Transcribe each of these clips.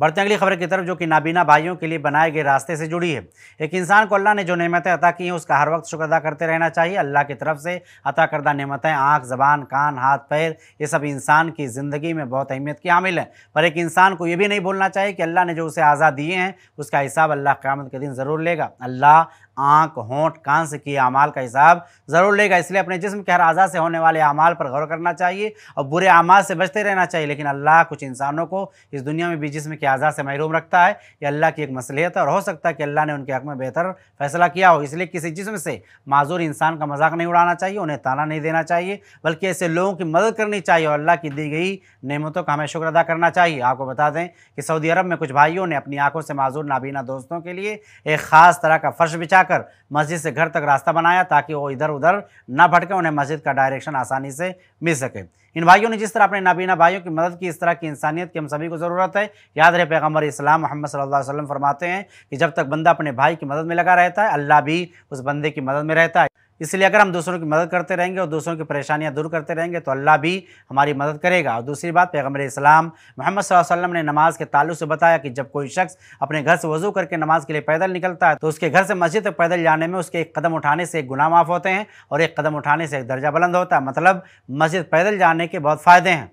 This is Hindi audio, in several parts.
बढ़ते हैं अगली खबर की तरफ जो कि नाबीना भाइयों के लिए बनाए गए रास्ते से जुड़ी है एक इंसान को अल्लाह ने जो नेमतें अता की हैं उसका हर वक्त शुक्र अदा करते रहना चाहिए अल्लाह की तरफ से अता करदा नेमतें आँख ज़बान कान हाथ पैर ये सब इंसान की ज़िंदगी में बहुत अहमियत की हामिल हैं पर एक इंसान को ये भी नहीं बोलना चाहिए कि अल्लाह ने जो उसे आज़ाद दिए हैं उसका हिसाब अल्लाह क्यामत के दिन ज़रूर लेगा अल्लाह आँख होंठ कान से किए अमाल का हिसाब ज़रूर लेगा इसलिए अपने जिसम के हर आज़ा से होने वाले अमाल पर गौर करना चाहिए और बुरे अमाल से बचते रहना चाहिए लेकिन अल्लाह कुछ इंसानों को इस दुनिया में भी जिसम के आज़ा से महरूम रखता है ये अल्लाह की एक मसलियत है और हो सकता है कि अल्लाह ने उनके हक में बेहतर फैसला किया हो इसलिए किसी जिसम से माजूर इंसान का मजाक नहीं उड़ाना चाहिए उन्हें ताना नहीं देना चाहिए बल्कि ऐसे लोगों की मदद करनी चाहिए और अल्लाह की दी गई नियमतों का हमें शुक्र अदा करना चाहिए आपको बता दें कि सऊदी अरब में कुछ भाइयों ने अपनी आंखों से माजूर नाबीना दोस्तों के लिए एक ख़ास तरह का फ़र्श बिछा कर मस्जिद से घर तक रास्ता बनाया ताकि वो इधर उधर ना भटके उन्हें मस्जिद का डायरेक्शन आसानी से मिल सके इन भाइयों ने जिस तरह अपने नाबीना भाइयों की मदद की इस तरह की इंसानियत की हम सभी को ज़रूरत है याद रहे पैगम्बर इस्लाम मोहम्मद सल्ला अलैहि फरमाते हैं कि जब तक बंदा अपने भाई की मदद में लगा रहता है अल्लाह भी उस बंदे की मदद में रहता है इसलिए अगर हम दूसरों की मदद करते रहेंगे और दूसरों की परेशानियां दूर करते रहेंगे तो अल्लाह भी हमारी मदद करेगा और दूसरी बात पैगम्बर इस्लाम मोहम्मद वसल्लम ने नमाज के तालु से बताया कि जब कोई शख्स अपने घर से वजू करके नमाज के लिए पैदल निकलता है तो उसके घर से मस्जिद तक पैदल जाने में उसके एक कदम उठाने से एक गुना माफ़ होते हैं और एक कदम उठाने से एक दर्जा बुलंद होता है मतलब मस्जिद पैदल जाने के बहुत फ़ायदे हैं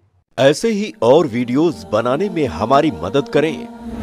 ऐसे ही और वीडियोज़ बनाने में हमारी मदद करें